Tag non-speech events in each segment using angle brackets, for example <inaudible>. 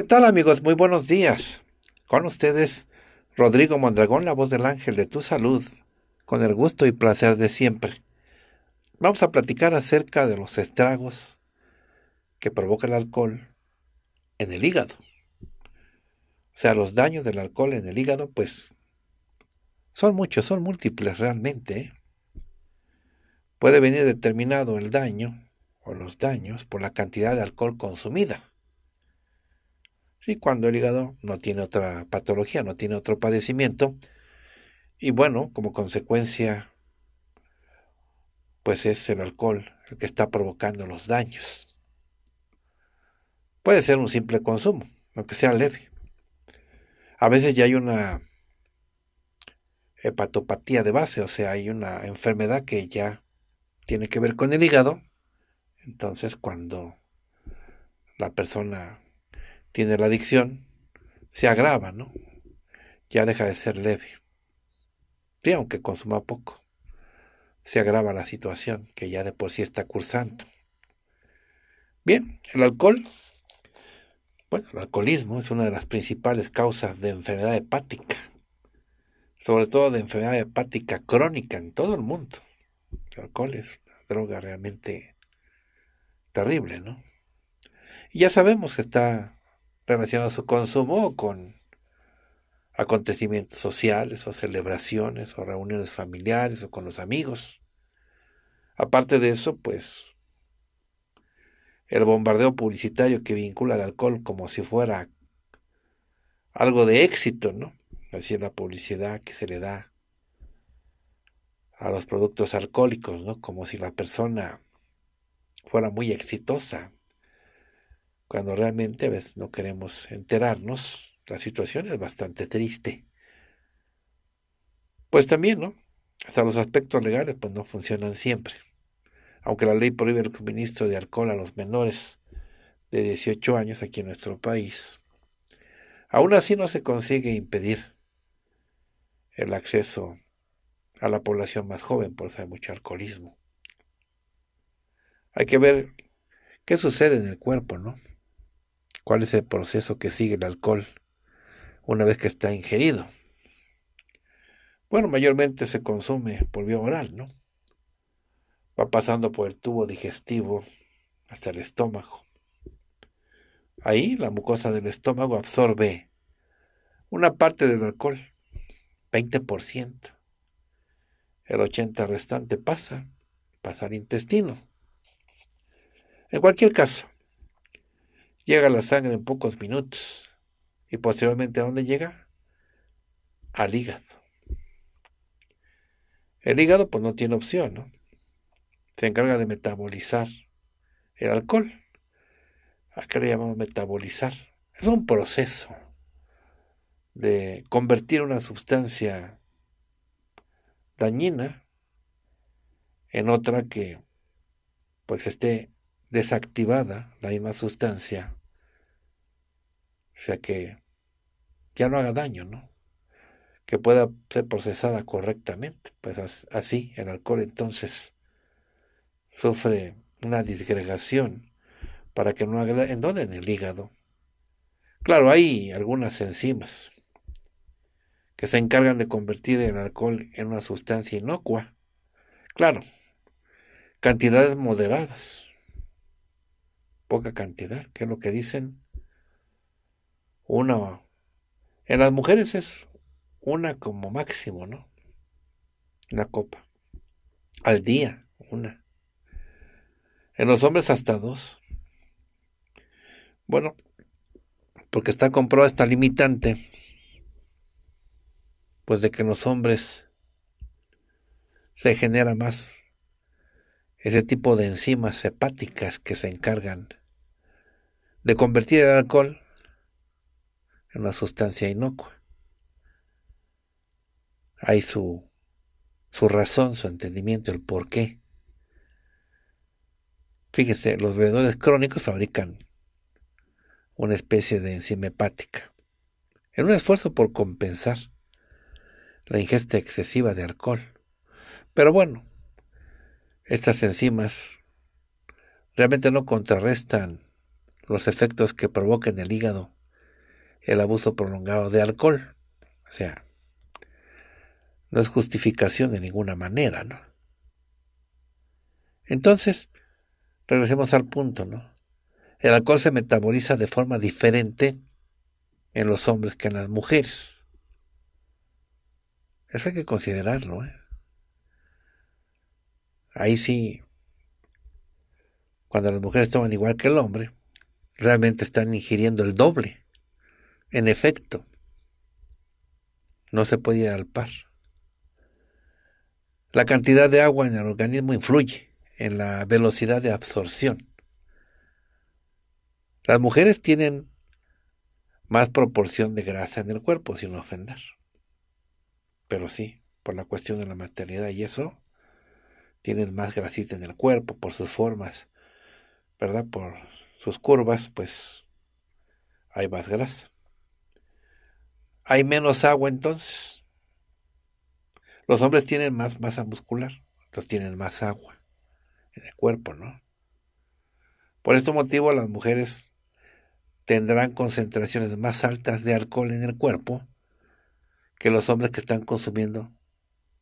¿qué tal amigos? Muy buenos días. Con ustedes, Rodrigo Mondragón, la voz del ángel de tu salud, con el gusto y placer de siempre. Vamos a platicar acerca de los estragos que provoca el alcohol en el hígado. O sea, los daños del alcohol en el hígado, pues, son muchos, son múltiples realmente. ¿eh? Puede venir determinado el daño o los daños por la cantidad de alcohol consumida. Y cuando el hígado no tiene otra patología, no tiene otro padecimiento. Y bueno, como consecuencia, pues es el alcohol el que está provocando los daños. Puede ser un simple consumo, aunque sea leve. A veces ya hay una hepatopatía de base, o sea, hay una enfermedad que ya tiene que ver con el hígado. Entonces, cuando la persona tiene la adicción, se agrava, ¿no? Ya deja de ser leve. Sí, aunque consuma poco, se agrava la situación que ya de por sí está cursando. Bien, el alcohol, bueno, el alcoholismo es una de las principales causas de enfermedad hepática, sobre todo de enfermedad hepática crónica en todo el mundo. El alcohol es una droga realmente terrible, ¿no? Y ya sabemos que está a su consumo con acontecimientos sociales o celebraciones o reuniones familiares o con los amigos. Aparte de eso, pues el bombardeo publicitario que vincula al alcohol como si fuera algo de éxito, ¿no? Así es la publicidad que se le da a los productos alcohólicos, ¿no? Como si la persona fuera muy exitosa cuando realmente a no queremos enterarnos, la situación es bastante triste. Pues también, ¿no? Hasta los aspectos legales pues no funcionan siempre. Aunque la ley prohíbe el suministro de alcohol a los menores de 18 años aquí en nuestro país, aún así no se consigue impedir el acceso a la población más joven, por eso mucho alcoholismo. Hay que ver qué sucede en el cuerpo, ¿no? cuál es el proceso que sigue el alcohol una vez que está ingerido. Bueno, mayormente se consume por vía oral, ¿no? Va pasando por el tubo digestivo hasta el estómago. Ahí la mucosa del estómago absorbe una parte del alcohol, 20%. El 80% restante pasa, pasa al intestino. En cualquier caso, Llega la sangre en pocos minutos. Y posteriormente, ¿a dónde llega? Al hígado. El hígado, pues no tiene opción, ¿no? Se encarga de metabolizar el alcohol. a qué le llamamos metabolizar. Es un proceso de convertir una sustancia dañina en otra que pues esté desactivada la misma sustancia o sea que ya no haga daño, ¿no? Que pueda ser procesada correctamente. Pues así, el alcohol entonces sufre una disgregación para que no haga... ¿En dónde? En el hígado. Claro, hay algunas enzimas que se encargan de convertir el alcohol en una sustancia inocua. Claro, cantidades moderadas, poca cantidad, que es lo que dicen una, en las mujeres es una como máximo, ¿no? la copa. Al día, una. En los hombres hasta dos. Bueno, porque está comprobada esta limitante, pues de que en los hombres se genera más ese tipo de enzimas hepáticas que se encargan de convertir el alcohol una sustancia inocua. Hay su, su razón, su entendimiento, el por qué. Fíjese, los bebedores crónicos fabrican una especie de enzima hepática, en un esfuerzo por compensar la ingesta excesiva de alcohol. Pero bueno, estas enzimas realmente no contrarrestan los efectos que provoca en el hígado el abuso prolongado de alcohol. O sea, no es justificación de ninguna manera, ¿no? Entonces, regresemos al punto, ¿no? El alcohol se metaboliza de forma diferente en los hombres que en las mujeres. Eso hay que considerarlo. ¿eh? Ahí sí, cuando las mujeres toman igual que el hombre, realmente están ingiriendo el doble. En efecto, no se podía alpar. La cantidad de agua en el organismo influye en la velocidad de absorción. Las mujeres tienen más proporción de grasa en el cuerpo, sin ofender. Pero sí, por la cuestión de la maternidad y eso, tienen más grasita en el cuerpo por sus formas, ¿verdad? Por sus curvas, pues hay más grasa hay menos agua entonces. Los hombres tienen más masa muscular, entonces tienen más agua en el cuerpo, ¿no? Por este motivo las mujeres tendrán concentraciones más altas de alcohol en el cuerpo que los hombres que están consumiendo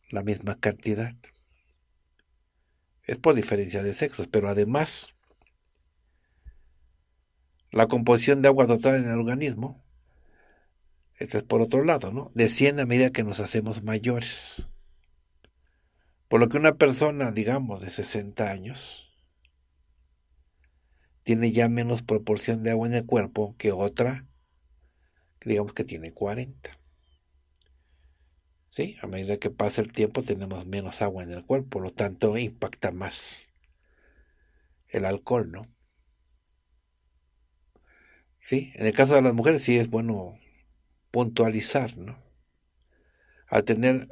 la misma cantidad. Es por diferencia de sexos, pero además la composición de agua total en el organismo este es por otro lado, ¿no? Desciende a medida que nos hacemos mayores. Por lo que una persona, digamos, de 60 años, tiene ya menos proporción de agua en el cuerpo que otra, digamos que tiene 40. ¿Sí? A medida que pasa el tiempo tenemos menos agua en el cuerpo, por lo tanto impacta más el alcohol, ¿no? Sí, en el caso de las mujeres sí es bueno puntualizar, ¿no? Al tener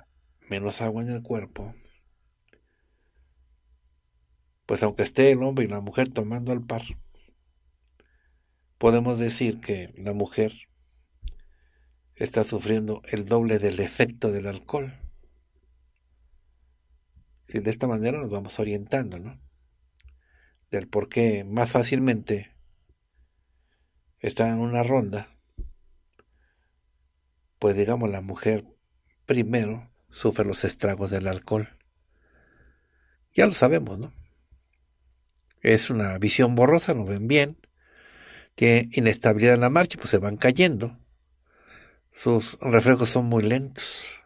menos agua en el cuerpo, pues aunque esté el hombre y la mujer tomando al par, podemos decir que la mujer está sufriendo el doble del efecto del alcohol. Si de esta manera nos vamos orientando, ¿no? Del por qué más fácilmente está en una ronda pues digamos la mujer primero sufre los estragos del alcohol. Ya lo sabemos, ¿no? Es una visión borrosa, no ven bien, tiene inestabilidad en la marcha, pues se van cayendo. Sus reflejos son muy lentos.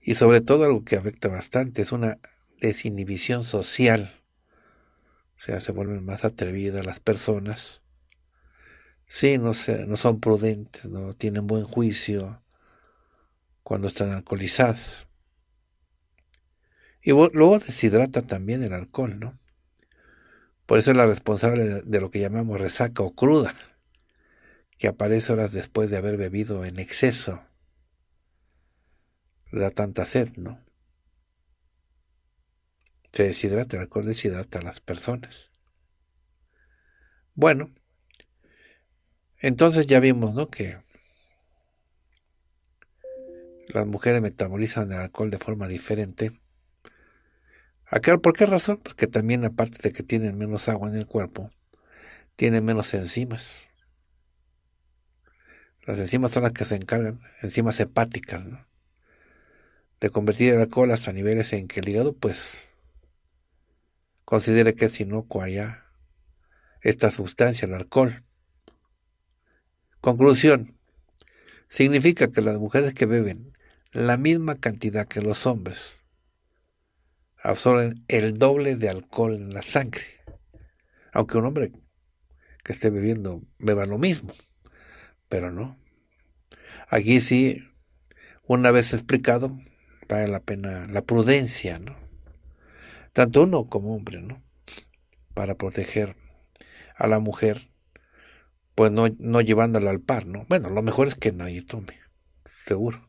Y sobre todo algo que afecta bastante es una desinhibición social. O sea, se vuelven más atrevidas las personas Sí, no, no son prudentes, no tienen buen juicio cuando están alcoholizadas. Y luego deshidrata también el alcohol, ¿no? Por eso es la responsable de lo que llamamos resaca o cruda, que aparece horas después de haber bebido en exceso. La da tanta sed, ¿no? Se deshidrata, el alcohol deshidrata a las personas. Bueno, entonces ya vimos, ¿no? Que las mujeres metabolizan el alcohol de forma diferente. ¿Por qué razón? Pues que también aparte de que tienen menos agua en el cuerpo, tienen menos enzimas. Las enzimas son las que se encargan, enzimas hepáticas, de convertir el alcohol hasta niveles en que el hígado, pues, considere que es inocua ya esta sustancia, el alcohol. Conclusión. Significa que las mujeres que beben la misma cantidad que los hombres absorben el doble de alcohol en la sangre. Aunque un hombre que esté bebiendo beba lo mismo, pero no. Aquí sí, una vez explicado, vale la pena la prudencia, ¿no? Tanto uno como hombre, ¿no? Para proteger a la mujer pues no, no al par, ¿no? Bueno, lo mejor es que nadie tome, seguro.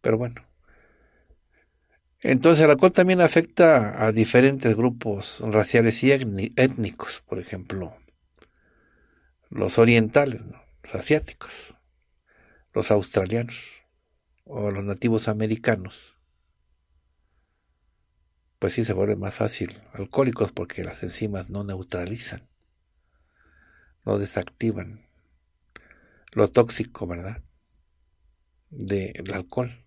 Pero bueno. Entonces el alcohol también afecta a diferentes grupos raciales y étnicos, por ejemplo, los orientales, los asiáticos, los australianos o los nativos americanos. Pues sí se vuelve más fácil alcohólicos porque las enzimas no neutralizan lo desactivan. Lo tóxico, ¿verdad? Del alcohol.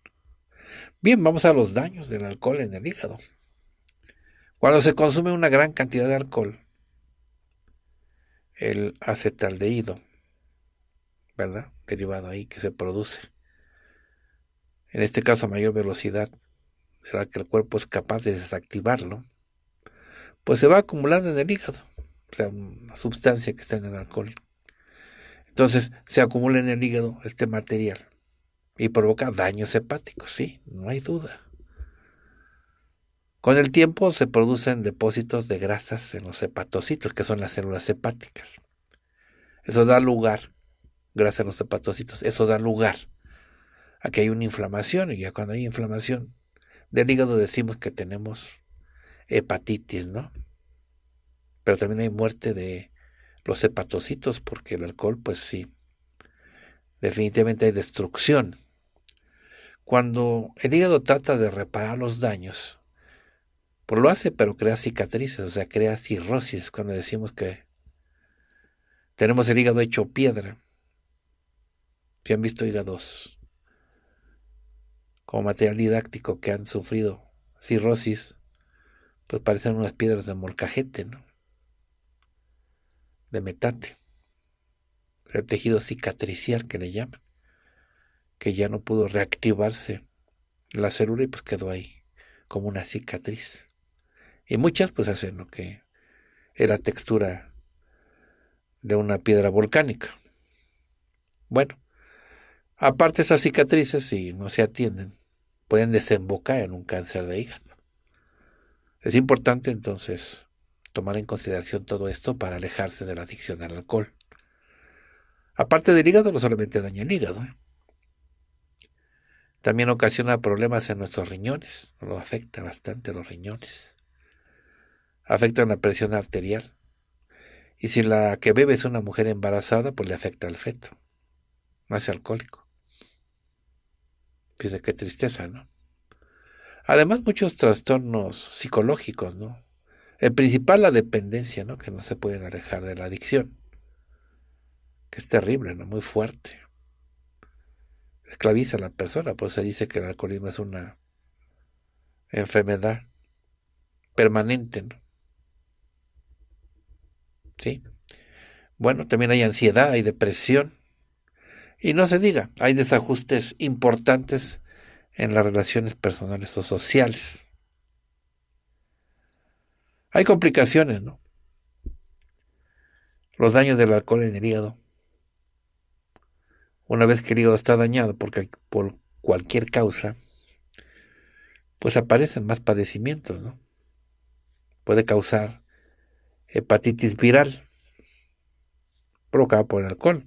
Bien, vamos a los daños del alcohol en el hígado. Cuando se consume una gran cantidad de alcohol, el acetaldehído, ¿verdad? Derivado ahí que se produce. En este caso, a mayor velocidad de la que el cuerpo es capaz de desactivarlo, pues se va acumulando en el hígado o sea, una sustancia que está en el alcohol. Entonces se acumula en el hígado este material y provoca daños hepáticos, sí, no hay duda. Con el tiempo se producen depósitos de grasas en los hepatocitos, que son las células hepáticas. Eso da lugar, grasa en los hepatocitos, eso da lugar a que hay una inflamación y ya cuando hay inflamación del hígado decimos que tenemos hepatitis, ¿no? Pero también hay muerte de los hepatocitos porque el alcohol, pues sí, definitivamente hay destrucción. Cuando el hígado trata de reparar los daños, pues lo hace, pero crea cicatrices, o sea, crea cirrosis cuando decimos que tenemos el hígado hecho piedra. Si han visto hígados como material didáctico que han sufrido cirrosis, pues parecen unas piedras de molcajete, ¿no? de metate, el tejido cicatricial que le llaman, que ya no pudo reactivarse la célula y pues quedó ahí como una cicatriz. Y muchas pues hacen lo que era textura de una piedra volcánica. Bueno, aparte esas cicatrices, si no se atienden, pueden desembocar en un cáncer de hígado. Es importante entonces tomar en consideración todo esto para alejarse de la adicción al alcohol. Aparte del hígado, no solamente daña el hígado, ¿eh? también ocasiona problemas en nuestros riñones, Lo afecta bastante los riñones. Afecta la presión arterial. Y si la que bebe es una mujer embarazada, pues le afecta al feto, más alcohólico. Fíjate qué tristeza, ¿no? Además, muchos trastornos psicológicos, ¿no? El principal, la dependencia, ¿no? Que no se pueden alejar de la adicción. Que es terrible, ¿no? Muy fuerte. Esclaviza a la persona, por eso dice que el alcoholismo es una enfermedad permanente, ¿no? ¿Sí? Bueno, también hay ansiedad, hay depresión. Y no se diga, hay desajustes importantes en las relaciones personales o sociales. Hay complicaciones, ¿no? Los daños del alcohol en el hígado. Una vez que el hígado está dañado porque, por cualquier causa, pues aparecen más padecimientos, ¿no? Puede causar hepatitis viral provocada por el alcohol.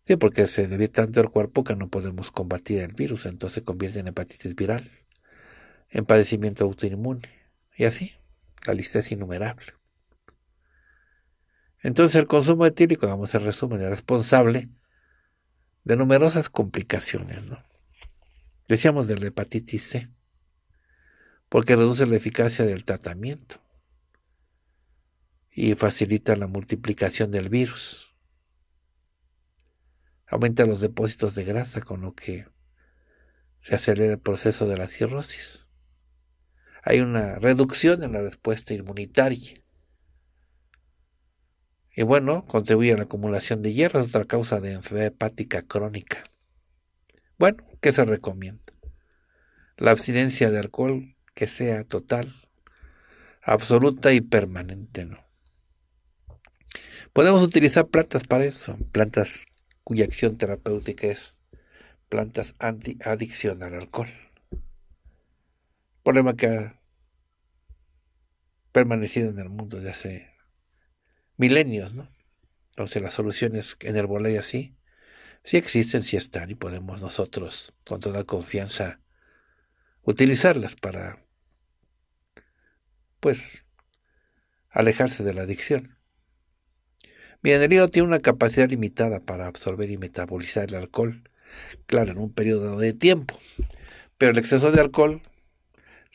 Sí, porque se debe tanto al cuerpo que no podemos combatir el virus, entonces se convierte en hepatitis viral, en padecimiento autoinmune y así. La lista es innumerable. Entonces el consumo etílico, vamos a resumen, es responsable de numerosas complicaciones. ¿no? Decíamos de la hepatitis C, porque reduce la eficacia del tratamiento y facilita la multiplicación del virus. Aumenta los depósitos de grasa, con lo que se acelera el proceso de la cirrosis hay una reducción en la respuesta inmunitaria. Y bueno, contribuye a la acumulación de hierro, es otra causa de enfermedad hepática crónica. Bueno, ¿qué se recomienda? La abstinencia de alcohol que sea total, absoluta y permanente, ¿no? Podemos utilizar plantas para eso, plantas cuya acción terapéutica es plantas anti-adicción al alcohol. Problema que permanecido en el mundo de hace milenios, ¿no? Entonces las soluciones en el y así, sí existen, sí están y podemos nosotros con toda confianza utilizarlas para, pues, alejarse de la adicción. Bien, el hígado tiene una capacidad limitada para absorber y metabolizar el alcohol, claro, en un periodo de tiempo, pero el exceso de alcohol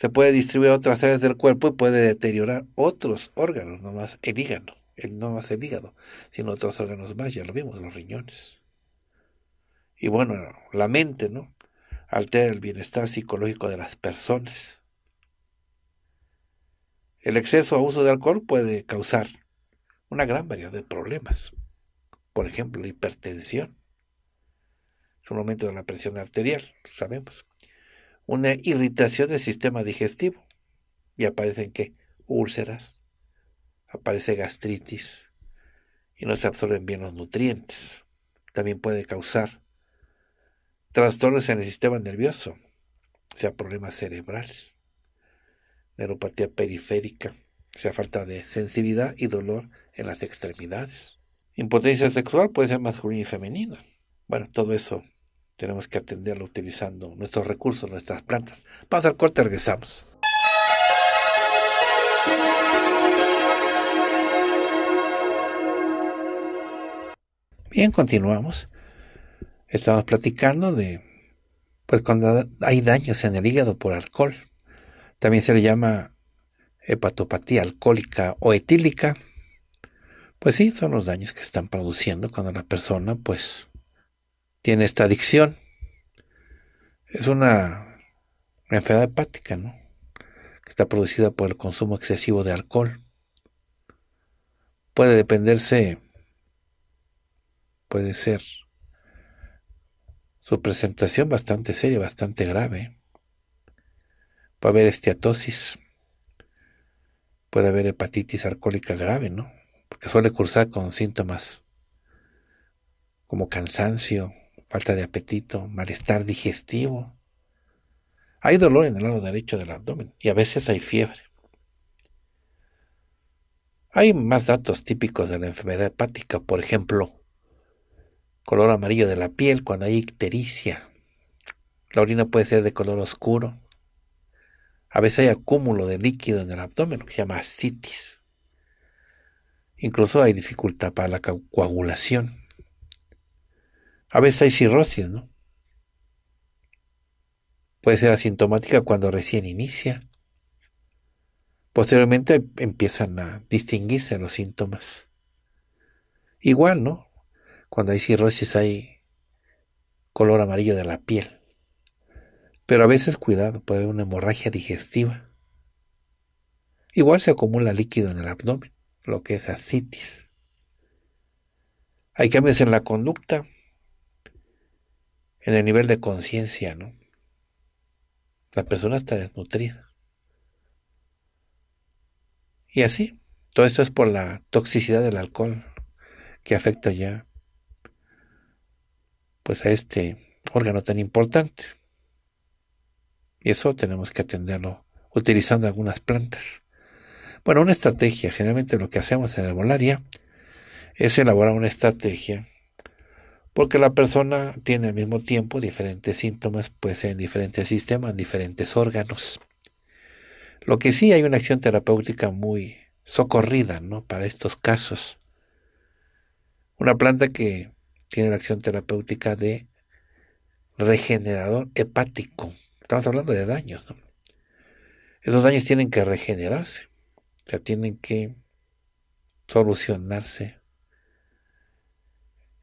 se puede distribuir a otras áreas del cuerpo y puede deteriorar otros órganos, no más el hígado, el, no más el hígado, sino otros órganos más, ya lo vimos, los riñones. Y bueno, la mente, ¿no? Altera el bienestar psicológico de las personas. El exceso a uso de alcohol puede causar una gran variedad de problemas. Por ejemplo, hipertensión. Es un aumento de la presión arterial, sabemos una irritación del sistema digestivo. Y aparecen qué? Úlceras, aparece gastritis y no se absorben bien los nutrientes. También puede causar trastornos en el sistema nervioso, o sea, problemas cerebrales, neuropatía periférica, o sea, falta de sensibilidad y dolor en las extremidades. Impotencia sexual puede ser masculina y femenina. Bueno, todo eso tenemos que atenderlo utilizando nuestros recursos, nuestras plantas. Vamos al corte, regresamos. Bien, continuamos. Estamos platicando de, pues cuando hay daños en el hígado por alcohol, también se le llama hepatopatía alcohólica o etílica. Pues sí, son los daños que están produciendo cuando la persona, pues, tiene esta adicción. Es una enfermedad hepática, ¿no? Que está producida por el consumo excesivo de alcohol. Puede dependerse, puede ser su presentación bastante seria, bastante grave. Puede haber esteatosis, puede haber hepatitis alcohólica grave, ¿no? Porque suele cursar con síntomas como cansancio, falta de apetito, malestar digestivo. Hay dolor en el lado derecho del abdomen y a veces hay fiebre. Hay más datos típicos de la enfermedad hepática, por ejemplo, color amarillo de la piel cuando hay ictericia. La orina puede ser de color oscuro. A veces hay acúmulo de líquido en el abdomen, lo que se llama ascitis. Incluso hay dificultad para la coagulación. A veces hay cirrosis, ¿no? Puede ser asintomática cuando recién inicia. Posteriormente empiezan a distinguirse los síntomas. Igual, ¿no? Cuando hay cirrosis hay color amarillo de la piel. Pero a veces, cuidado, puede haber una hemorragia digestiva. Igual se acumula líquido en el abdomen, lo que es ascitis. Hay cambios en la conducta, en el nivel de conciencia, ¿no? La persona está desnutrida. Y así, todo esto es por la toxicidad del alcohol que afecta ya pues a este órgano tan importante. Y eso tenemos que atenderlo utilizando algunas plantas. Bueno, una estrategia, generalmente lo que hacemos en herbolaria es elaborar una estrategia porque la persona tiene al mismo tiempo diferentes síntomas, pues en diferentes sistemas, en diferentes órganos. Lo que sí hay una acción terapéutica muy socorrida, ¿no? Para estos casos. Una planta que tiene la acción terapéutica de regenerador hepático. Estamos hablando de daños, ¿no? Esos daños tienen que regenerarse, o sea, tienen que solucionarse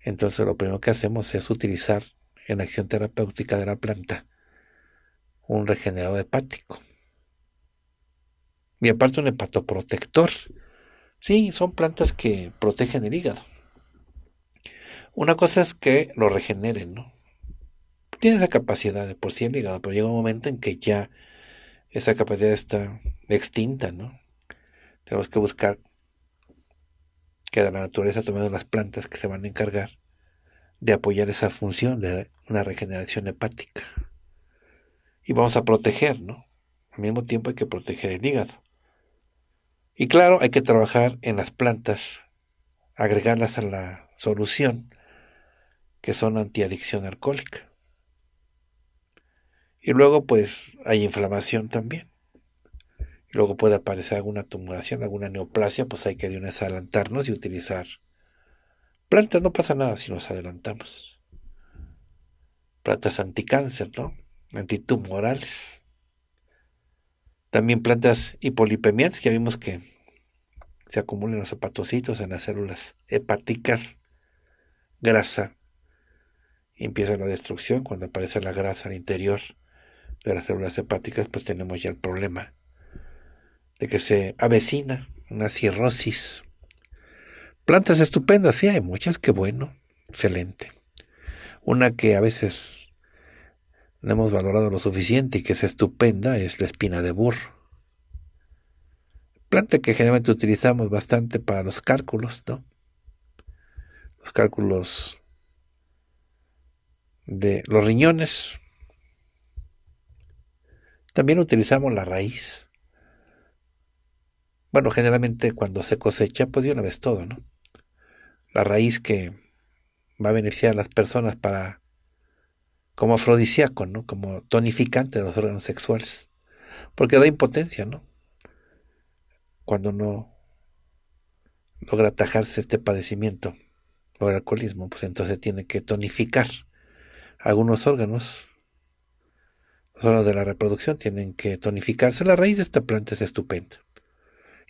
entonces lo primero que hacemos es utilizar en acción terapéutica de la planta un regenerador hepático. Y aparte un hepatoprotector. Sí, son plantas que protegen el hígado. Una cosa es que lo regeneren, ¿no? Tiene esa capacidad de por sí el hígado, pero llega un momento en que ya esa capacidad está extinta, ¿no? Tenemos que buscar que de la naturaleza tomando las plantas que se van a encargar de apoyar esa función de una regeneración hepática. Y vamos a proteger, ¿no? Al mismo tiempo hay que proteger el hígado. Y claro, hay que trabajar en las plantas, agregarlas a la solución, que son antiadicción alcohólica. Y luego, pues, hay inflamación también luego puede aparecer alguna tumulación, alguna neoplasia, pues hay que de una adelantarnos y utilizar plantas. No pasa nada si nos adelantamos. Plantas anticáncer, ¿no? Antitumorales. También plantas hipolipemiantes, ya vimos que se acumulan los hepatocitos en las células hepáticas, grasa. empieza la destrucción cuando aparece la grasa al interior de las células hepáticas, pues tenemos ya el problema de que se avecina una cirrosis. Plantas estupendas, sí hay muchas, qué bueno, excelente. Una que a veces no hemos valorado lo suficiente y que es estupenda es la espina de burro. Planta que generalmente utilizamos bastante para los cálculos, ¿no? Los cálculos de los riñones. También utilizamos la raíz bueno, generalmente cuando se cosecha, pues de una vez todo, ¿no? La raíz que va a beneficiar a las personas para como afrodisíaco, ¿no? Como tonificante de los órganos sexuales. Porque da impotencia, ¿no? Cuando no logra atajarse este padecimiento o el alcoholismo, pues entonces tiene que tonificar algunos órganos. Los órganos de la reproducción tienen que tonificarse. La raíz de esta planta es estupenda.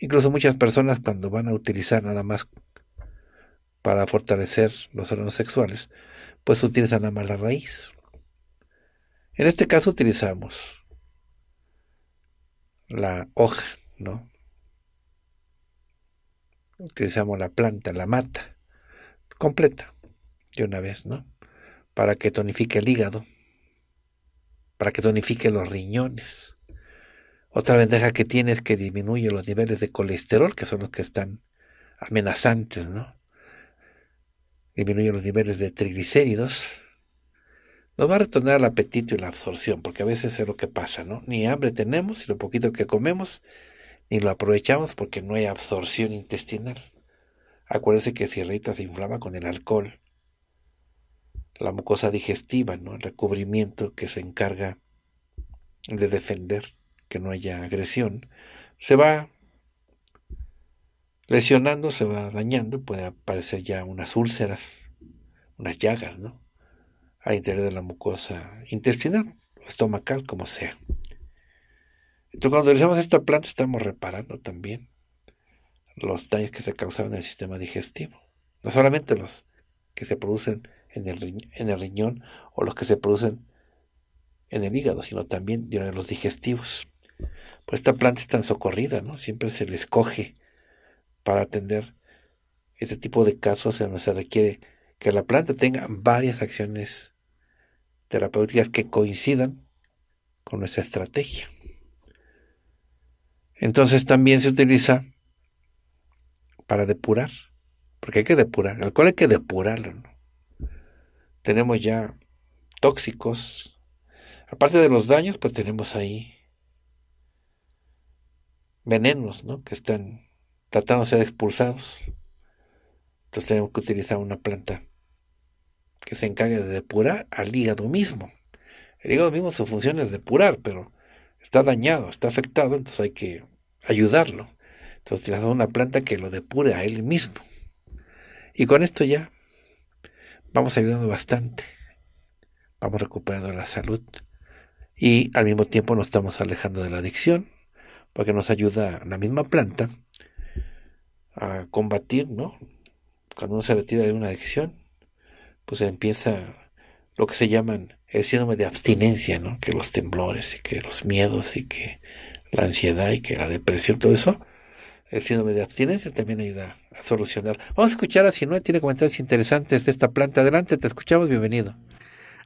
Incluso muchas personas cuando van a utilizar nada más para fortalecer los órganos sexuales, pues utilizan nada más la raíz. En este caso utilizamos la hoja, ¿no? Utilizamos la planta, la mata, completa, de una vez, ¿no? Para que tonifique el hígado, para que tonifique los riñones, otra ventaja que tiene es que disminuye los niveles de colesterol, que son los que están amenazantes, ¿no? Disminuye los niveles de triglicéridos. Nos va a retornar el apetito y la absorción, porque a veces es lo que pasa, ¿no? Ni hambre tenemos y lo poquito que comemos ni lo aprovechamos porque no hay absorción intestinal. Acuérdense que si Rita se inflama con el alcohol, la mucosa digestiva, ¿no? El recubrimiento que se encarga de defender que no haya agresión, se va lesionando, se va dañando, puede aparecer ya unas úlceras, unas llagas, ¿no? Al interior de la mucosa intestinal, estomacal, como sea. Entonces, cuando utilizamos esta planta, estamos reparando también los daños que se causaron en el sistema digestivo. No solamente los que se producen en el, en el riñón o los que se producen en el hígado, sino también de los digestivos. Pues, esta planta es tan socorrida, ¿no? Siempre se le escoge para atender este tipo de casos en donde se requiere que la planta tenga varias acciones terapéuticas que coincidan con nuestra estrategia. Entonces también se utiliza para depurar, porque hay que depurar, el alcohol hay que depurarlo. ¿no? Tenemos ya tóxicos, aparte de los daños, pues tenemos ahí venenos, ¿no? Que están tratando de ser expulsados. Entonces tenemos que utilizar una planta que se encargue de depurar al hígado mismo. El hígado mismo su función es depurar, pero está dañado, está afectado, entonces hay que ayudarlo. Entonces utilizamos una planta que lo depure a él mismo. Y con esto ya vamos ayudando bastante. Vamos recuperando la salud y al mismo tiempo nos estamos alejando de la adicción porque nos ayuda la misma planta a combatir, ¿no? Cuando uno se retira de una adicción, pues empieza lo que se llaman el síndrome de abstinencia, ¿no? Que los temblores y que los miedos y que la ansiedad y que la depresión, todo eso. El síndrome de abstinencia también ayuda a solucionar. Vamos a escuchar a Sinue, tiene comentarios interesantes de esta planta. Adelante, te escuchamos, bienvenido.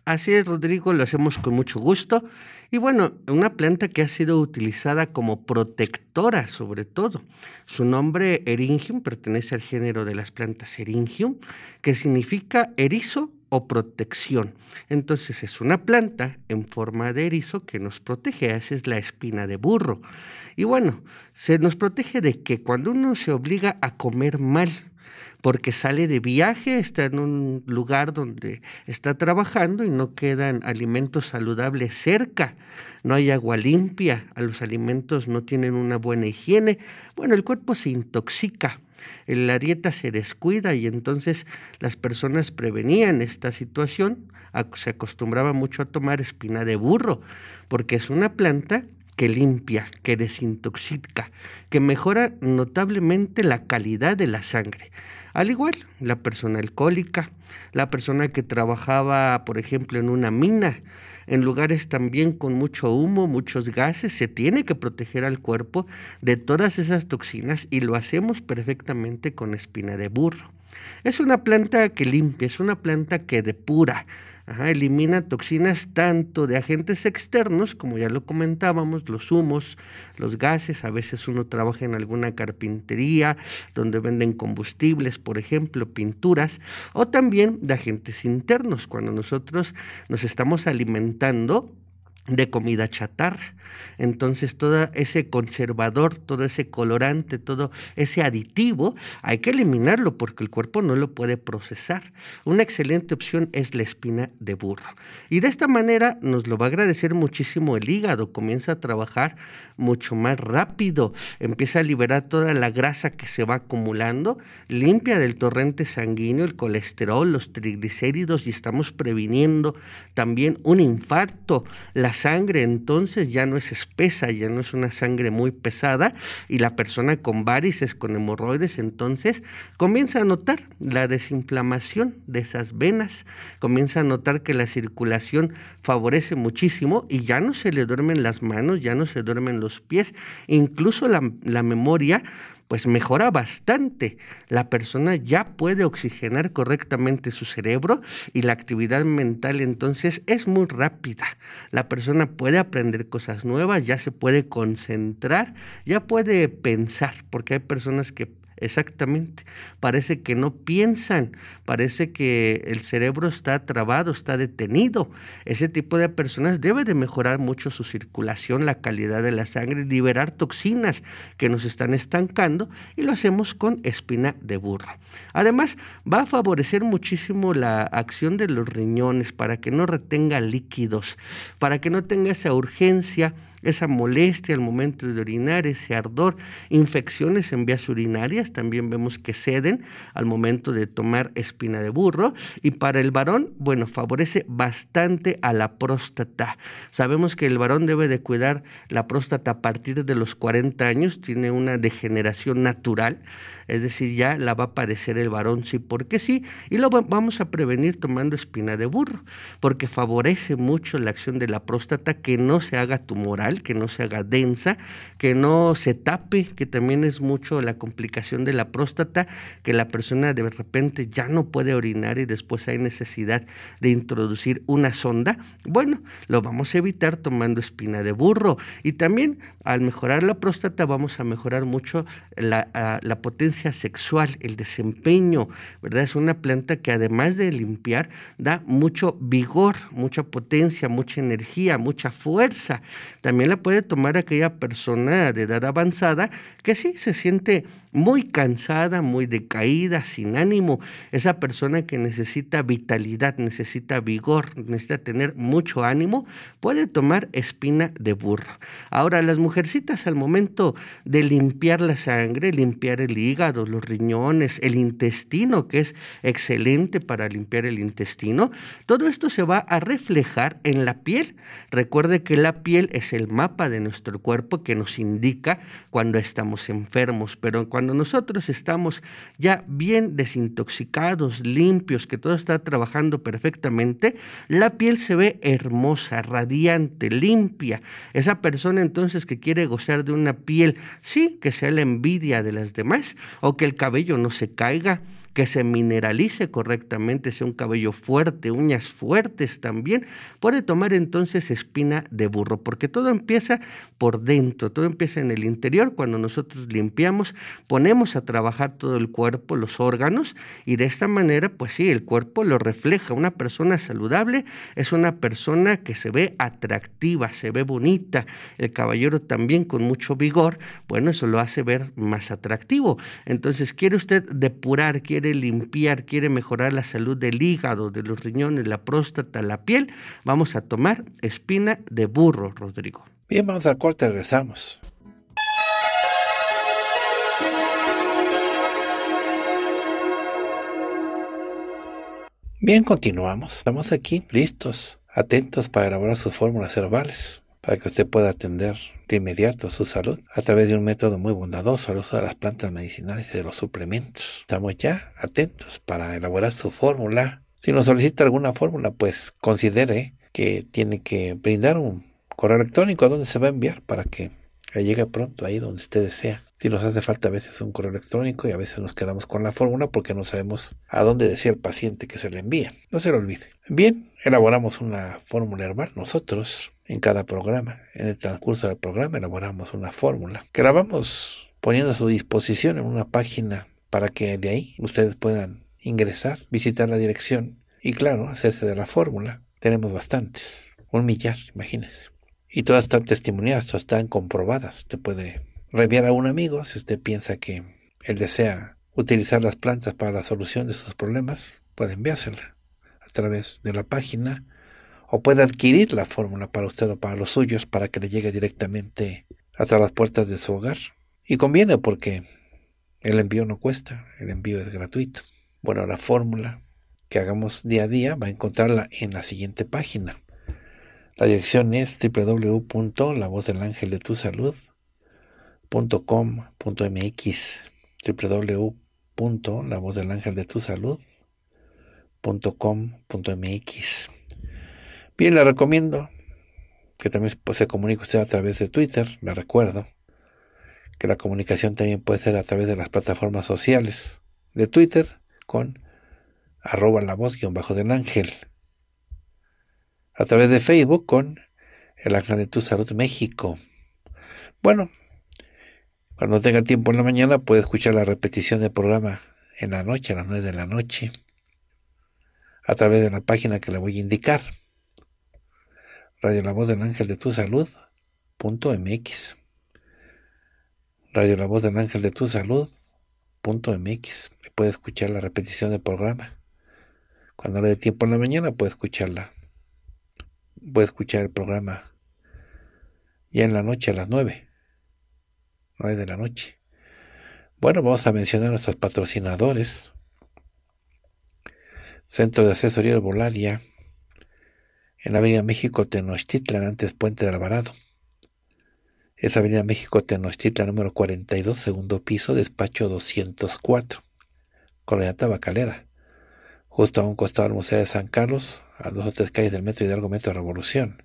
Así es, Rodrigo, lo hacemos con mucho gusto. Y bueno, una planta que ha sido utilizada como protectora, sobre todo. Su nombre, Eringium, pertenece al género de las plantas Eringium, que significa erizo o protección. Entonces es una planta en forma de erizo que nos protege, esa es la espina de burro. Y bueno, se nos protege de que cuando uno se obliga a comer mal, porque sale de viaje, está en un lugar donde está trabajando y no quedan alimentos saludables cerca, no hay agua limpia, a los alimentos no tienen una buena higiene. Bueno, el cuerpo se intoxica la dieta se descuida y entonces las personas prevenían esta situación, se acostumbraba mucho a tomar espina de burro, porque es una planta que limpia, que desintoxica, que mejora notablemente la calidad de la sangre. Al igual, la persona alcohólica, la persona que trabajaba, por ejemplo, en una mina, en lugares también con mucho humo, muchos gases, se tiene que proteger al cuerpo de todas esas toxinas y lo hacemos perfectamente con espina de burro. Es una planta que limpia, es una planta que depura, elimina toxinas tanto de agentes externos, como ya lo comentábamos, los humos, los gases, a veces uno trabaja en alguna carpintería donde venden combustibles, por ejemplo, pinturas, o también de agentes internos, cuando nosotros nos estamos alimentando de comida chatarra entonces, todo ese conservador, todo ese colorante, todo ese aditivo, hay que eliminarlo porque el cuerpo no lo puede procesar. Una excelente opción es la espina de burro. Y de esta manera nos lo va a agradecer muchísimo el hígado, comienza a trabajar mucho más rápido, empieza a liberar toda la grasa que se va acumulando, limpia del torrente sanguíneo el colesterol, los triglicéridos y estamos previniendo también un infarto. La sangre entonces ya es espesa, ya no es una sangre muy pesada y la persona con varices, con hemorroides, entonces comienza a notar la desinflamación de esas venas, comienza a notar que la circulación favorece muchísimo y ya no se le duermen las manos, ya no se duermen los pies, incluso la, la memoria pues mejora bastante. La persona ya puede oxigenar correctamente su cerebro y la actividad mental entonces es muy rápida. La persona puede aprender cosas nuevas, ya se puede concentrar, ya puede pensar, porque hay personas que Exactamente. Parece que no piensan, parece que el cerebro está trabado, está detenido. Ese tipo de personas debe de mejorar mucho su circulación, la calidad de la sangre, liberar toxinas que nos están estancando y lo hacemos con espina de burro. Además, va a favorecer muchísimo la acción de los riñones para que no retenga líquidos, para que no tenga esa urgencia esa molestia al momento de orinar, ese ardor, infecciones en vías urinarias, también vemos que ceden al momento de tomar espina de burro. Y para el varón, bueno, favorece bastante a la próstata. Sabemos que el varón debe de cuidar la próstata a partir de los 40 años, tiene una degeneración natural es decir, ya la va a aparecer el varón sí porque sí, y lo vamos a prevenir tomando espina de burro, porque favorece mucho la acción de la próstata que no se haga tumoral, que no se haga densa, que no se tape, que también es mucho la complicación de la próstata, que la persona de repente ya no puede orinar y después hay necesidad de introducir una sonda. Bueno, lo vamos a evitar tomando espina de burro y también al mejorar la próstata vamos a mejorar mucho la potencia sexual, el desempeño, ¿verdad? Es una planta que además de limpiar, da mucho vigor, mucha potencia, mucha energía, mucha fuerza. También la puede tomar aquella persona de edad avanzada que sí se siente muy cansada, muy decaída, sin ánimo, esa persona que necesita vitalidad, necesita vigor, necesita tener mucho ánimo, puede tomar espina de burro. Ahora, las mujercitas al momento de limpiar la sangre, limpiar el hígado, los riñones, el intestino, que es excelente para limpiar el intestino, todo esto se va a reflejar en la piel. Recuerde que la piel es el mapa de nuestro cuerpo que nos indica cuando estamos enfermos, pero cuando nosotros estamos ya bien desintoxicados, limpios, que todo está trabajando perfectamente, la piel se ve hermosa, radiante, limpia. Esa persona entonces que quiere gozar de una piel, sí, que sea la envidia de las demás o que el cabello no se caiga que se mineralice correctamente, sea un cabello fuerte, uñas fuertes también, puede tomar entonces espina de burro, porque todo empieza por dentro, todo empieza en el interior, cuando nosotros limpiamos, ponemos a trabajar todo el cuerpo, los órganos, y de esta manera, pues sí, el cuerpo lo refleja. Una persona saludable es una persona que se ve atractiva, se ve bonita, el caballero también con mucho vigor, bueno, eso lo hace ver más atractivo. Entonces, quiere usted depurar, quiere limpiar, quiere mejorar la salud del hígado, de los riñones, la próstata, la piel, vamos a tomar espina de burro, Rodrigo. Bien, vamos al corte, regresamos. Bien, continuamos. Estamos aquí, listos, atentos para elaborar sus fórmulas herbales para que usted pueda atender de inmediato su salud a través de un método muy bondadoso al uso de las plantas medicinales y de los suplementos. Estamos ya atentos para elaborar su fórmula. Si nos solicita alguna fórmula, pues considere que tiene que brindar un correo electrónico a donde se va a enviar para que llegue pronto ahí donde usted desea. Si nos hace falta a veces un correo electrónico y a veces nos quedamos con la fórmula porque no sabemos a dónde decía el paciente que se le envía. No se lo olvide. Bien, elaboramos una fórmula herbal nosotros en cada programa. En el transcurso del programa elaboramos una fórmula que la vamos poniendo a su disposición en una página para que de ahí ustedes puedan ingresar, visitar la dirección y claro, hacerse de la fórmula. Tenemos bastantes, un millar, imagínense. Y todas están testimoniadas, todas están comprobadas. Te puede reviar a un amigo si usted piensa que él desea utilizar las plantas para la solución de sus problemas, puede enviársela a través de la página o puede adquirir la fórmula para usted o para los suyos para que le llegue directamente hasta las puertas de su hogar. Y conviene porque el envío no cuesta, el envío es gratuito. Bueno, la fórmula que hagamos día a día va a encontrarla en la siguiente página. La dirección es www.lavozdelangeldetusalud.com.mx www.lavozdelangeldetusalud.com.mx Bien, le recomiendo que también pues, se comunique usted a través de Twitter, le recuerdo que la comunicación también puede ser a través de las plataformas sociales de Twitter con arroba la voz guión bajo del ángel, a través de Facebook con el ángel de tu salud México. Bueno, cuando tenga tiempo en la mañana puede escuchar la repetición del programa en la noche, a las nueve de la noche, a través de la página que le voy a indicar Radio La Voz del Ángel de tu Salud MX. Radio La Voz del Ángel de tu Salud punto MX. Puede escuchar la repetición del programa. Cuando le dé tiempo en la mañana puede escucharla. a escuchar el programa ya en la noche a las 9. 9 de la noche. Bueno, vamos a mencionar a nuestros patrocinadores. Centro de Asesoría volaria en la Avenida México Tenochtitlan, antes Puente de Alvarado. Es Avenida México Tenochtitlan número 42, segundo piso, despacho 204, Colonia Tabacalera. Justo a un costado del Museo de San Carlos, a dos o tres calles del Metro Hidalgo Metro de Revolución.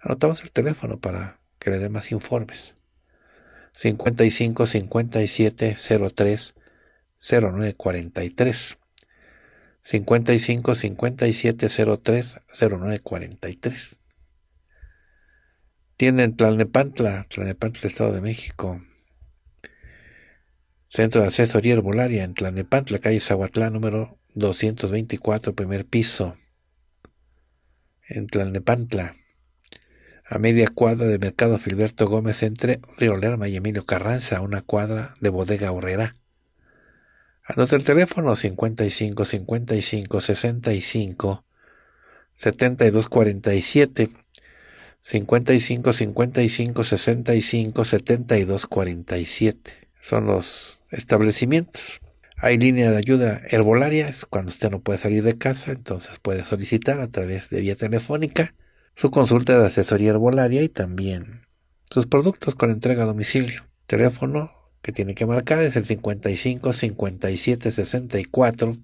Anotamos el teléfono para que le dé más informes. 55 57 03 0943. 55 57 03 09 43. Tienda en Tlalnepantla, Tlalnepantla, Estado de México. Centro de Asesoría Herbolaria en Tlalnepantla, calle Zahuatlán, número 224, primer piso. En Tlalnepantla, a media cuadra de Mercado Filberto Gómez entre Río Lerma y Emilio Carranza, a una cuadra de Bodega Horrera. Anota el teléfono 55 55 65 72 47 55 55 65 72 47. Son los establecimientos. Hay línea de ayuda herbolaria, es cuando usted no puede salir de casa, entonces puede solicitar a través de vía telefónica su consulta de asesoría herbolaria y también sus productos con entrega a domicilio. Teléfono que tiene que marcar es el 55 57 64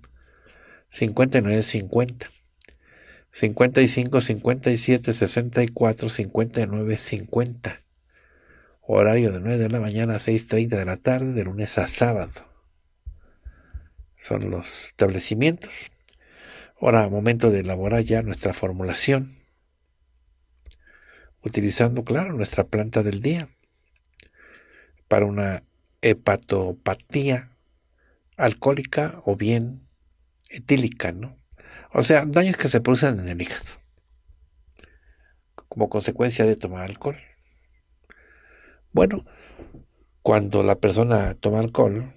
59 50. 55 57 64 59 50. Horario de 9 de la mañana a 6.30 de la tarde, de lunes a sábado. Son los establecimientos. Ahora, momento de elaborar ya nuestra formulación. Utilizando, claro, nuestra planta del día para una hepatopatía alcohólica o bien etílica, ¿no? O sea, daños que se producen en el hígado como consecuencia de tomar alcohol. Bueno, cuando la persona toma alcohol,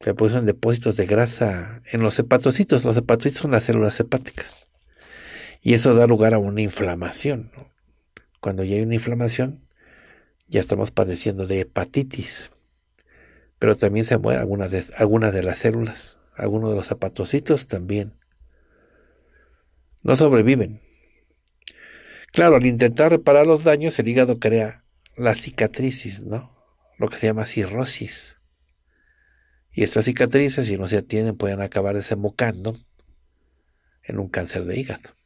se producen depósitos de grasa en los hepatocitos. Los hepatocitos son las células hepáticas. Y eso da lugar a una inflamación. Cuando ya hay una inflamación, ya estamos padeciendo de hepatitis. Pero también se mueren algunas de, de las células, algunos de los zapatocitos también. No sobreviven. Claro, al intentar reparar los daños, el hígado crea la cicatrices, ¿no? Lo que se llama cirrosis. Y estas cicatrices, si no se atienden, pueden acabar desembocando en un cáncer de hígado.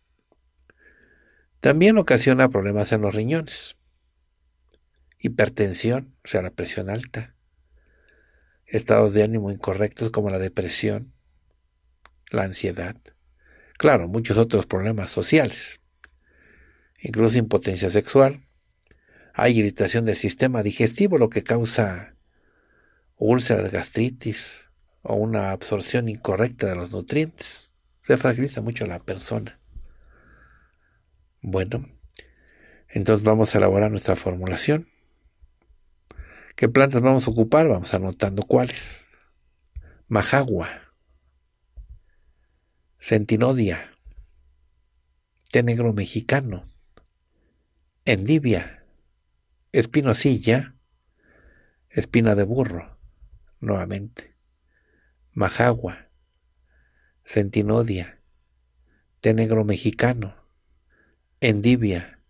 También ocasiona problemas en los riñones hipertensión, o sea, la presión alta, estados de ánimo incorrectos como la depresión, la ansiedad, claro, muchos otros problemas sociales, incluso impotencia sexual, hay irritación del sistema digestivo, lo que causa úlceras, gastritis o una absorción incorrecta de los nutrientes. Se fragiliza mucho la persona. Bueno, entonces vamos a elaborar nuestra formulación. ¿Qué plantas vamos a ocupar? Vamos anotando cuáles. Majagua, Centinodia, té negro mexicano, endivia, espinosilla, espina de burro, nuevamente, majagua, centinodia, té negro mexicano, endivia,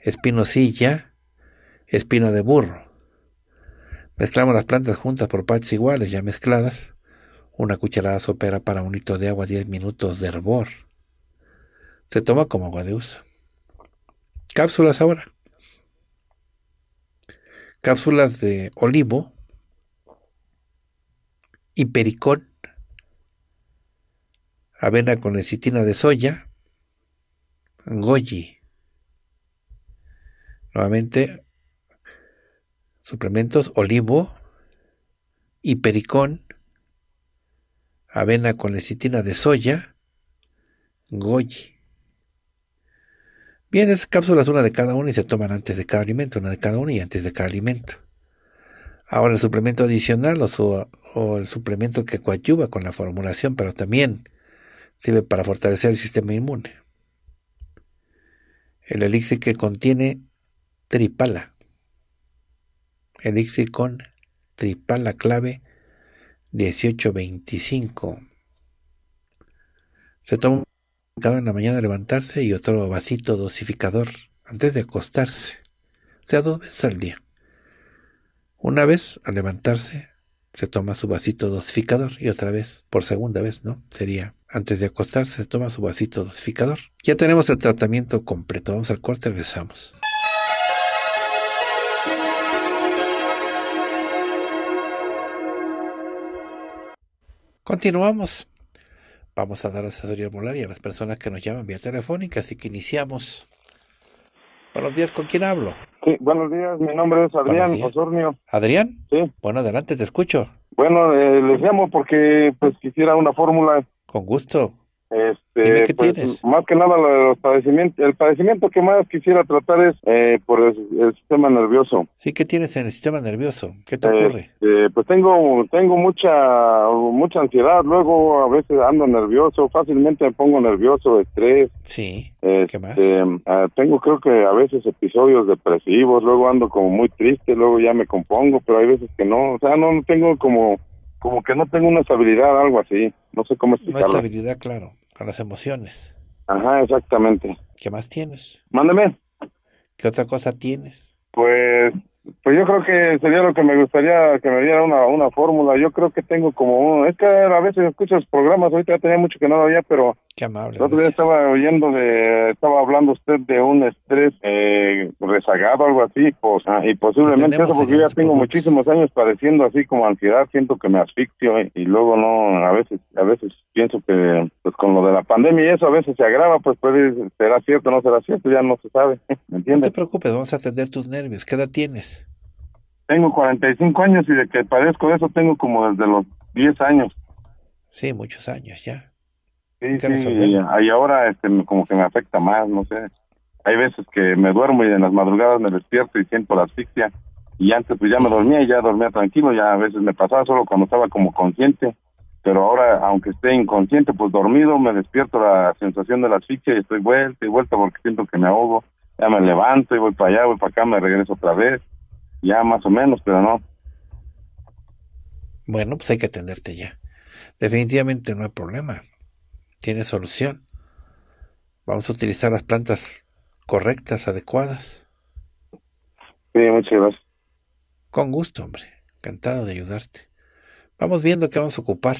espinosilla, espina de burro, Mezclamos las plantas juntas por partes iguales, ya mezcladas. Una cucharada sopera para un litro de agua, 10 minutos de hervor. Se toma como agua de uso. Cápsulas ahora. Cápsulas de olivo y avena con lecitina de soya, goji. Nuevamente suplementos olivo, hipericón, avena con lecitina de soya, goji. Bien, esas cápsulas una de cada una y se toman antes de cada alimento, una de cada una y antes de cada alimento. Ahora el suplemento adicional o, el suplemento que coadyuva con la formulación, pero también sirve para fortalecer el sistema inmune. El elixir que contiene tripala, el con tripal la clave 1825. Se toma cada en la mañana levantarse y otro vasito dosificador antes de acostarse, o sea dos veces al día. Una vez al levantarse se toma su vasito dosificador y otra vez, por segunda vez, ¿no? Sería antes de acostarse se toma su vasito dosificador. Ya tenemos el tratamiento completo. Vamos al corte, regresamos. Continuamos. Vamos a dar asesoría y a las personas que nos llaman vía telefónica, así que iniciamos. Buenos días, ¿con quién hablo? buenos días, mi nombre es Adrián Osornio. ¿Adrián? Sí. Bueno, adelante, te escucho. Bueno, eh, les llamo porque pues quisiera una fórmula. Con gusto. Este, qué pues, tienes? Más que nada los padecimientos, el padecimiento que más quisiera tratar es eh, por el, sistema nervioso. Sí, ¿qué tienes en el sistema nervioso? ¿Qué te ocurre? Este, pues tengo tengo mucha mucha ansiedad, luego a veces ando nervioso, fácilmente me pongo nervioso, estrés. Sí. ¿Qué más? Este, ah, tengo creo que a veces episodios depresivos, luego ando como muy triste, luego ya me compongo, pero hay veces que no, o sea, no tengo como como que no tengo una estabilidad, algo así. No sé cómo explicarlo. Una estabilidad, claro, con las emociones. Ajá, exactamente. ¿Qué más tienes? Mándame. ¿Qué otra cosa tienes? Pues, pues yo creo que sería lo que me gustaría que me diera una, una fórmula. Yo creo que tengo como, es que a veces escucho los programas, ahorita ya tenía mucho que no lo había, pero amable. El otro estaba oyendo de, estaba hablando usted de un estrés eh, rezagado, algo así, pues, ah, y posiblemente eso, porque yo ya tengo muchísimos años padeciendo así como ansiedad, siento que me asfixio eh, y luego no, a veces, a veces pienso que, pues con lo de la pandemia y eso a veces se agrava, pues puede, será cierto, no será cierto, ya no se sabe, <laughs> No te preocupes, vamos a atender tus nervios, ¿qué edad tienes? Tengo 45 años y de que padezco eso tengo como desde los 10 años. Sí, muchos años ya y ahora este, como que me afecta más, no sé. Hay veces que me duermo y en las madrugadas me despierto y siento la asfixia. Y antes pues ya me dormía y ya dormía tranquilo, ya a veces me pasaba solo cuando estaba como consciente. Pero ahora, aunque esté inconsciente, pues dormido, me despierto la sensación de la asfixia y estoy vuelta y vuelta porque siento que me ahogo. Ya me levanto y voy para allá, voy para acá, me regreso otra vez. Ya más o menos, pero no. Bueno, pues hay que atenderte ya. Definitivamente no hay problema tiene solución. Vamos a utilizar las plantas correctas, adecuadas. Sí, muchas gracias. Con gusto, hombre. Encantado de ayudarte. Vamos viendo qué vamos a ocupar.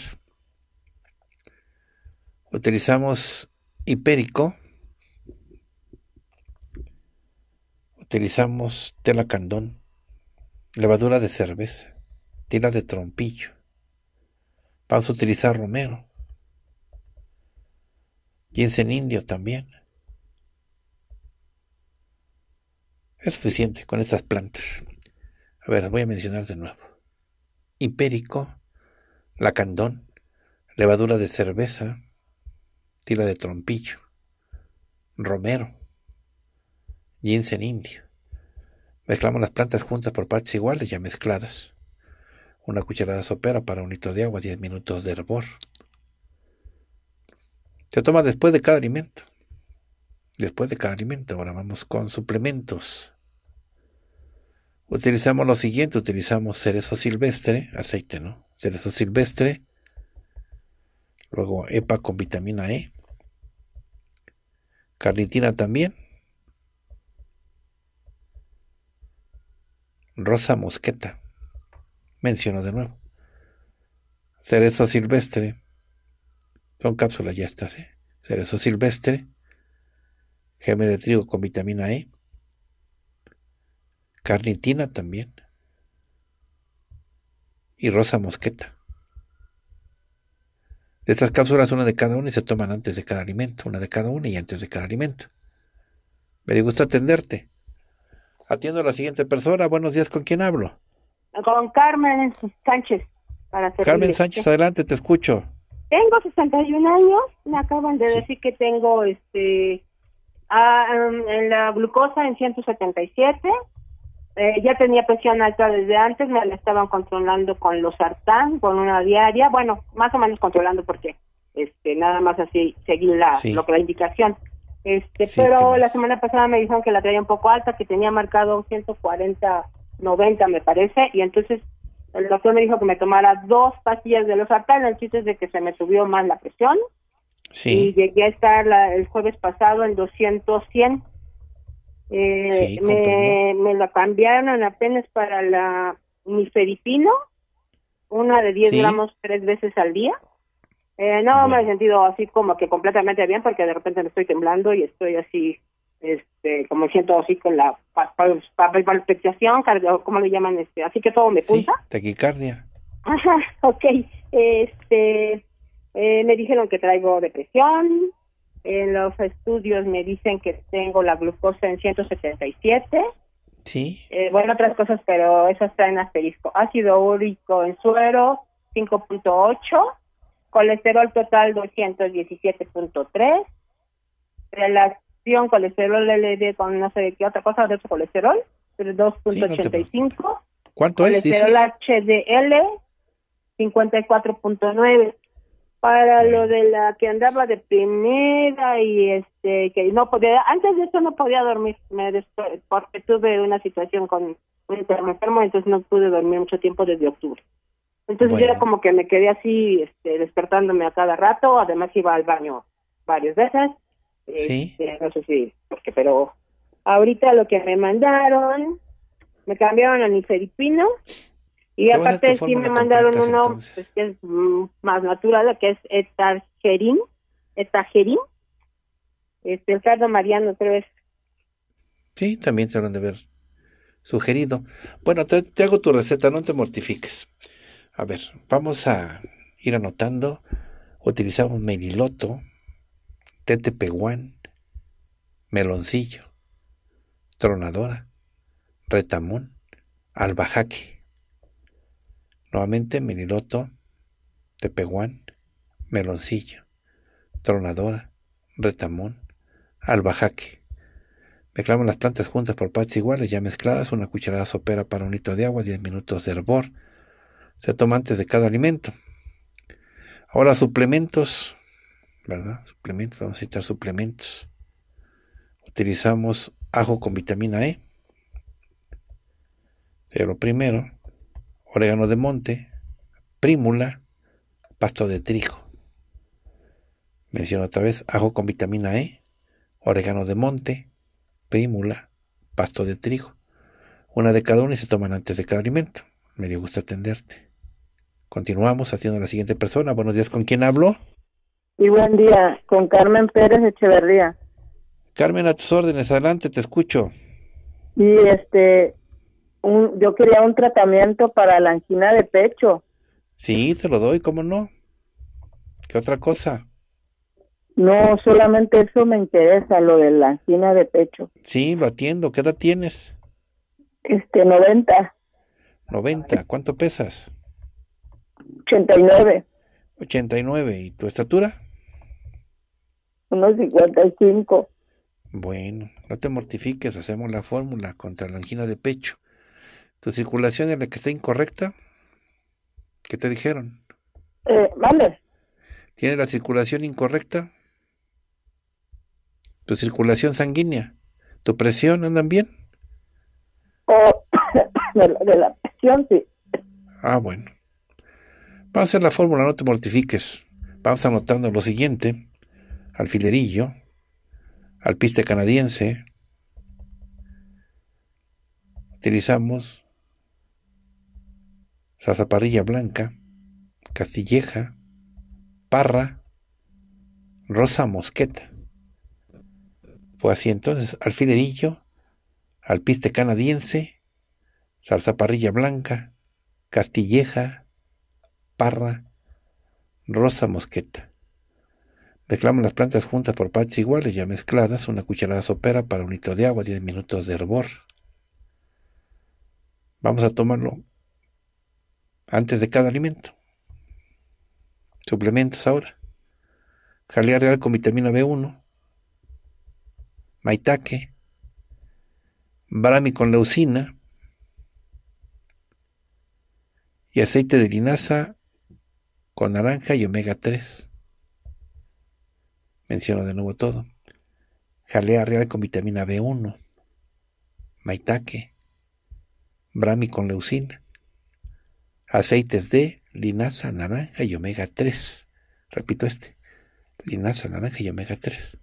Utilizamos hipérico. Utilizamos tela candón, levadura de cerveza, tela de trompillo. Vamos a utilizar romero. Ginseng indio también. Es suficiente con estas plantas. A ver, las voy a mencionar de nuevo. Hipérico, lacandón, levadura de cerveza, tira de trompillo, romero, ginseng indio. Mezclamos las plantas juntas por partes iguales ya mezcladas. Una cucharada sopera para un litro de agua, 10 minutos de hervor, se toma después de cada alimento. Después de cada alimento. Ahora vamos con suplementos. Utilizamos lo siguiente, utilizamos cerezo silvestre, aceite, ¿no? Cerezo silvestre. Luego EPA con vitamina E. Carnitina también. Rosa mosqueta. Menciono de nuevo. Cerezo silvestre, son cápsulas ya estás, ¿eh? Cerezo silvestre, gemel de trigo con vitamina E, carnitina también, y rosa mosqueta. De estas cápsulas, una de cada una y se toman antes de cada alimento, una de cada una y antes de cada alimento. Me gusta atenderte. Atiendo a la siguiente persona. Buenos días, ¿con quién hablo? Con Carmen Sánchez. Carmen Sánchez, adelante, te escucho. Tengo 61 años, me acaban de decir que tengo este ah, um, la glucosa en 177. Eh, ya tenía presión alta desde antes, me la estaban controlando con los sartán, con una diaria, bueno, más o menos controlando porque este nada más así seguí la la indicación. Este, pero la semana pasada me dijeron que la traía un poco alta, que tenía marcado 140 90 me parece, y entonces el doctor me dijo que me tomara dos pastillas de los artán. El chiste de que se me subió más la presión. Sí. Y llegué a estar el jueves pasado en 200, 100. Eh, me, me lo cambiaron apenas para la feripino, una de 10 gramos tres veces al día. Eh, no me he sentido así como que completamente bien porque de repente me estoy temblando y estoy así este, como siento así con la palpitación, ¿cómo le llaman? este Así que todo me punta. taquicardia. Ajá, <laughs> ok. Este, eh, me dijeron que traigo depresión. En los estudios me dicen que tengo la glucosa en 177. Sí. Eh, bueno, otras cosas, pero eso está en asterisco. Ácido úrico en suero, 5.8. Colesterol total, 217.3. Las colesterol LD con no sé qué otra cosa, de colesterol, 2.85. ¿Cuánto colesterol es? Colesterol HDL, 54.9. Para lo de la que andaba deprimida y este, que no podía, antes de eso no podía dormir, porque tuve una situación con un enfermo, entonces no pude dormir mucho tiempo desde octubre. Entonces yo era como que me quedé así, este, despertándome a cada rato, además iba al baño varias veces, Sí. Este, no sé si, porque, pero ahorita lo que me mandaron, me cambiaron a niferipino y aparte sí me mandaron uno pues, que es mm, más natural, que es etajerín etajerín este, el cardo mariano creo Sí, también te habrán de ver sugerido. Bueno, te, te hago tu receta, no te mortifiques. A ver, vamos a ir anotando. Utilizamos meniloto, Tetepehuán, meloncillo, tronadora, retamón, albajaque. Nuevamente miniloto, tepeguán, meloncillo, tronadora, retamón, albajaque. Mezclamos las plantas juntas por partes iguales, ya mezcladas, una cucharada sopera para un litro de agua, 10 minutos de hervor. Se toma antes de cada alimento. Ahora suplementos ¿verdad? Suplementos, vamos a citar suplementos. Utilizamos ajo con vitamina E. Sería lo primero. Orégano de monte, prímula, pasto de trigo. Menciono otra vez ajo con vitamina E, orégano de monte, prímula, pasto de trigo. Una de cada una y se toman antes de cada alimento. Me dio gusto atenderte. Continuamos haciendo la siguiente persona. Buenos días, ¿con quién hablo? y buen día con Carmen Pérez Echeverría. Carmen, a tus órdenes, adelante, te escucho. Y este, yo quería un tratamiento para la angina de pecho. Sí, te lo doy, ¿cómo no? ¿Qué otra cosa? No, solamente eso me interesa, lo de la angina de pecho. Sí, lo atiendo. ¿Qué edad tienes? Este, 90. 90. ¿Cuánto pesas? 89. 89. ¿Y tu estatura? unos 55. Bueno, no te mortifiques, hacemos la fórmula contra la angina de pecho. ¿Tu circulación es la que está incorrecta? ¿Qué te dijeron? Eh, vale. ¿Tiene la circulación incorrecta? ¿Tu circulación sanguínea? ¿Tu presión andan bien? Oh, <coughs> presión, sí. Ah, bueno. Vamos a hacer la fórmula, no te mortifiques. Vamos a anotando lo siguiente alfilerillo, alpiste canadiense. Utilizamos parrilla blanca, castilleja, parra, rosa mosqueta. Fue así entonces, alfilerillo, alpiste canadiense, parrilla blanca, castilleja, parra, rosa mosqueta. Reclamo las plantas juntas por partes iguales, ya mezcladas, una cucharada sopera para un litro de agua, 10 minutos de hervor. Vamos a tomarlo antes de cada alimento. Suplementos ahora. Jalea real con vitamina B1. Maitaque, Brami con leucina. Y aceite de linaza con naranja y omega 3 menciono de nuevo todo. Jalea real con vitamina B1, maitake, brami con leucina, aceites de linaza, naranja y omega 3. Repito este, linaza, naranja y omega 3.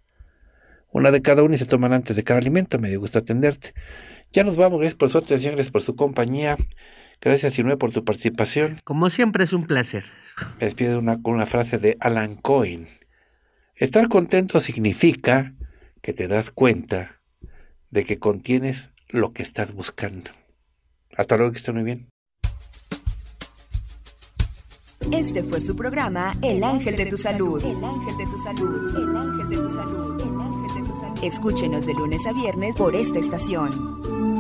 Una de cada una y se toman antes de cada alimento. Me dio gusto atenderte. Ya nos vamos. Gracias por su atención, gracias por su compañía. Gracias, Sinue, por tu participación. Como siempre, es un placer. Me despido una, con una frase de Alan Cohen. Estar contento significa que te das cuenta de que contienes lo que estás buscando. Hasta luego, que esté muy bien. Este fue su programa El Ángel de tu Salud. El Ángel de tu Salud. El Ángel de tu Salud. El Ángel de tu Salud. Escúchenos de lunes a viernes por esta estación.